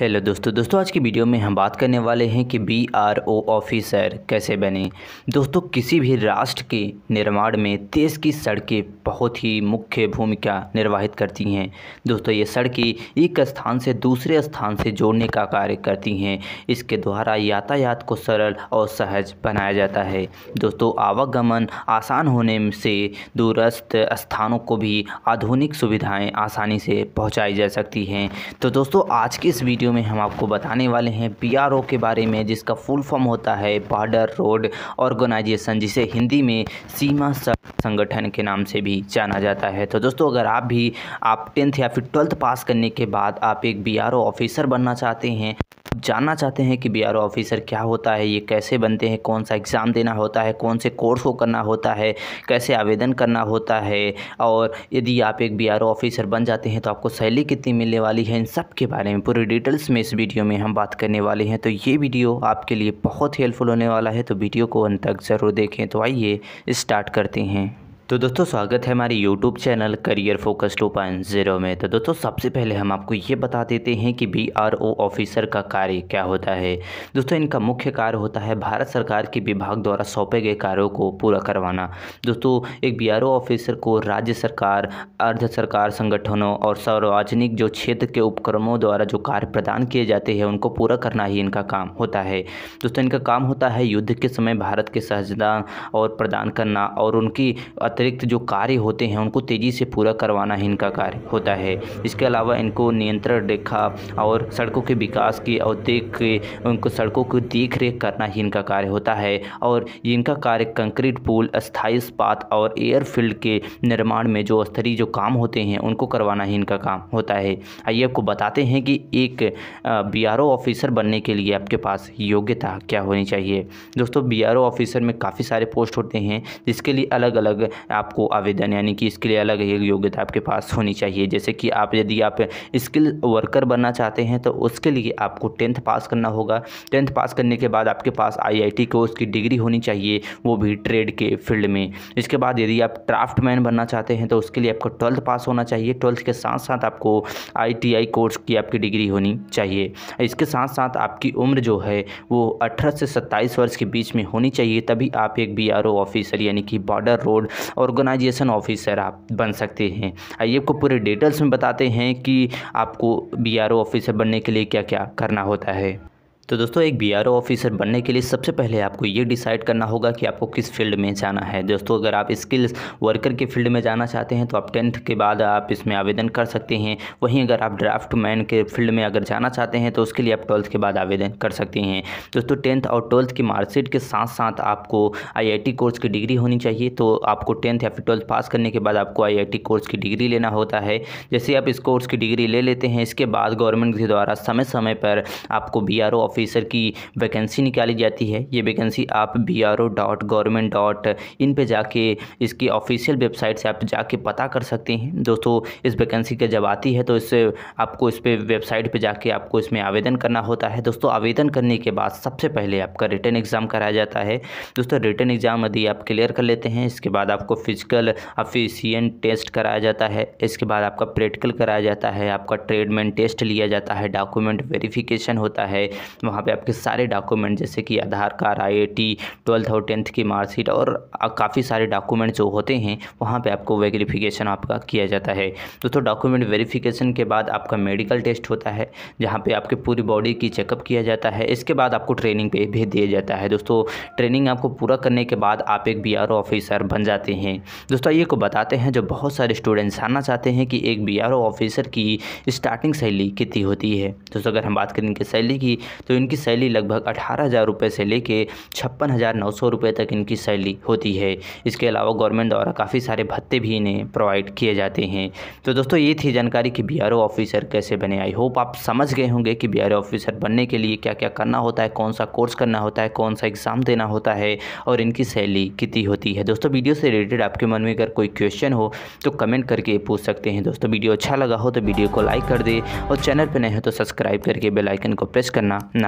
hello दोस्तों दोस्तों आज की वीडियो में हम बात करने वाले हैं कि बी आर ओ ऑफिसर कैसे बने दोस्तों किसी भी राष्ट्र के निर्माण में देश की सड़कें बहुत ही मुख्य भूमिका निर्वाहित करती हैं दोस्तों ये सड़कें एक स्थान से दूसरे स्थान से जोड़ने का कार्य करती हैं इसके द्वारा यातायात को सरल और सहज बनाया जाता है दोस्तों आवागमन आसान होने से दूरस्थ स्थानों को भी आधुनिक सुविधाएँ आसानी से पहुँचाई जा सकती हैं तो दोस्तों आज की इस वीडियो वीडियो में हम आपको बताने वाले हैं पीआरओ के बारे में जिसका फुल फॉर्म होता है बॉर्डर रोड ऑर्गेनाइजेशन जिसे हिंदी में सीमा संगठन के नाम से भी जाना जाता है तो दोस्तों अगर आप भी आप टेंथ या फिर ट्वेल्थ पास करने के बाद आप एक बी ऑफिसर बनना चाहते हैं जानना चाहते हैं कि बी ऑफिसर क्या होता है ये कैसे बनते हैं कौन सा एग्ज़ाम देना होता है कौन से कोर्स को करना होता है कैसे आवेदन करना होता है और यदि आप एक बी ऑफिसर बन जाते हैं तो आपको सैली कितनी मिलने वाली है इन सब के बारे में पूरे डिटेल्स में इस वीडियो में हम बात करने वाले हैं तो ये वीडियो आपके लिए बहुत हेल्पफुल होने वाला है तो वीडियो को अंत तक ज़रूर देखें तो आइए स्टार्ट करते हैं तो दोस्तों स्वागत है हमारे YouTube चैनल करियर फोकस 2.0 में तो दोस्तों सबसे पहले हम आपको ये बता देते हैं कि बी ऑफिसर का कार्य क्या होता है दोस्तों इनका मुख्य कार्य होता है भारत सरकार के विभाग द्वारा सौंपे गए कार्यों को पूरा करवाना दोस्तों एक बी ऑफिसर को राज्य सरकार अर्ध सरकार संगठनों और सार्वजनिक जो क्षेत्र के उपक्रमों द्वारा जो कार्य प्रदान किए जाते हैं उनको पूरा करना ही इनका काम होता है दोस्तों इनका काम होता है युद्ध के समय भारत के सहजदान और प्रदान करना और उनकी अतिरिक्त जो कार्य होते हैं उनको तेज़ी से पूरा करवाना ही इनका कार्य होता है इसके अलावा इनको नियंत्रण रेखा और सड़कों के विकास की और देख उनको सड़कों की देख रेख करना ही इनका कार्य होता है और इनका कार्य कंक्रीट पुल अस्थायी इस्पात और एयरफील्ड के निर्माण में जो स्तरीय जो काम होते हैं उनको करवाना ही इनका काम होता है आइए आपको बताते हैं कि एक बी ऑफिसर बनने के लिए आपके पास योग्यता क्या होनी चाहिए दोस्तों बी ऑफिसर में काफ़ी सारे पोस्ट होते हैं जिसके लिए अलग अलग आपको आवेदन यानी कि इसके लिए अलग ही योग्यता आपके पास होनी चाहिए जैसे कि आप यदि आप स्किल वर्कर बनना चाहते हैं तो उसके लिए आपको टेंथ पास करना होगा टेंथ पास करने के बाद आपके पास आईआईटी कोर्स की डिग्री होनी चाहिए वो भी ट्रेड के फील्ड में इसके बाद यदि आप ड्राफ्ट मैन बनना चाहते हैं तो उसके लिए आपको ट्वेल्थ पास होना चाहिए ट्वेल्थ के साथ साथ आपको आई कोर्स की आपकी डिग्री होनी चाहिए इसके साथ साथ आपकी उम्र जो है वो अठारह से सत्ताईस वर्ष के बीच में होनी चाहिए तभी आप एक बी आर ओ ऑफिसर यानी कि बॉर्डर रोड ऑर्गेनाइजेशन ऑफिसर आप बन सकते हैं आइए आपको पूरे डिटेल्स में बताते हैं कि आपको बी आर ओ ऑफिसर बनने के लिए क्या क्या करना होता है तो दोस्तों एक बी ऑफिसर बनने के लिए सबसे पहले आपको ये डिसाइड करना होगा कि आपको किस फील्ड में जाना है दोस्तों अगर आप स्किल्स वर्कर के फील्ड में जाना चाहते हैं तो आप टेंथ के बाद आप इसमें आवेदन कर सकते हैं वहीं अगर आप ड्राफ्ट मैन के फील्ड में अगर जाना चाहते हैं तो उसके लिए आप ट्वेल्थ के बाद आवेदन कर सकते हैं दोस्तों टेंथ और ट्वेल्थ की मार्कशीट के साथ साथ आपको आई कोर्स की डिग्री होनी चाहिए तो आपको टेंथ या फिर ट्वेल्थ पास करने के बाद आपको आई कोर्स की डिग्री लेना होता है जैसे आप इस कोर्स की डिग्री ले लेते हैं इसके बाद गवर्नमेंट के द्वारा समय समय पर आपको बी ऑफिस ऑफिसर की वैकेंसी निकाली जाती है ये वैकेंसी आप B R O dot government dot in पर जाके इसकी ऑफिशियल वेबसाइट से आप जाके पता कर सकते हैं दोस्तों इस वैकेंसी का जब आती है तो इससे आपको इस पर वेबसाइट पर जाके आपको इसमें आवेदन करना होता है दोस्तों आवेदन करने के बाद सबसे पहले आपका रिटर्न एग्ज़ाम कराया जाता है दोस्तों रिटर्न एग्ज़ाम यदि आप क्लियर कर लेते हैं इसके बाद आपको फिजिकल अफिशियन टेस्ट कराया जाता है इसके बाद आपका प्रैक्टिकल कराया जाता है आपका ट्रेडमेंट टेस्ट लिया जाता है डॉक्यूमेंट वेरिफिकेशन होता है वहाँ पे आपके सारे डॉक्यूमेंट जैसे कि Aadhaar card I I T twelfth और टेंथ की मार्कशीट और काफ़ी सारे डॉक्यूमेंट जो होते हैं वहाँ पे आपको वेरीफिकेशन आपका किया जाता है दोस्तों डॉक्यूमेंट वेरीफिकेशन के बाद आपका मेडिकल टेस्ट होता है जहाँ पर आपके पूरी बॉडी की चेकअप किया जाता है इसके बाद आपको ट्रेनिंग पे भेज दिया जाता है दोस्तों ट्रेनिंग आपको पूरा करने के बाद आप एक बी ऑफिसर बन जाते हैं दोस्तों ये को बताते हैं जो बहुत सारे स्टूडेंट्स जानना चाहते हैं कि एक बी ऑफिसर की स्टार्टिंग सैलरी कितनी होती है दोस्तों अगर हम बात करें इनकी सैलरी की तो इनकी सैली लगभग अठारह हज़ार रुपये से लेके छप्पन हज़ार नौ सौ रुपये तक इनकी सैली होती है इसके अलावा गवर्नमेंट द्वारा काफ़ी सारे भत्ते भी इन्हें प्रोवाइड किए जाते हैं तो दोस्तों ये थी जानकारी कि बी ऑफिसर कैसे बने आई होप आप समझ गए होंगे कि बी ऑफिसर बनने के लिए क्या क्या करना होता है कौन सा कोर्स करना होता है कौन सा एग्ज़ाम देना होता है और इनकी सैली कितनी होती है दोस्तों वीडियो से रिलेटेड आपके मन में अगर कोई क्वेश्चन हो तो कमेंट करके पूछ सकते हैं दोस्तों वीडियो अच्छा लगा हो तो वीडियो को लाइक कर दे और चैनल पर नहीं हो तो सब्सक्राइब करके बेलाइकन को प्रेस करना ना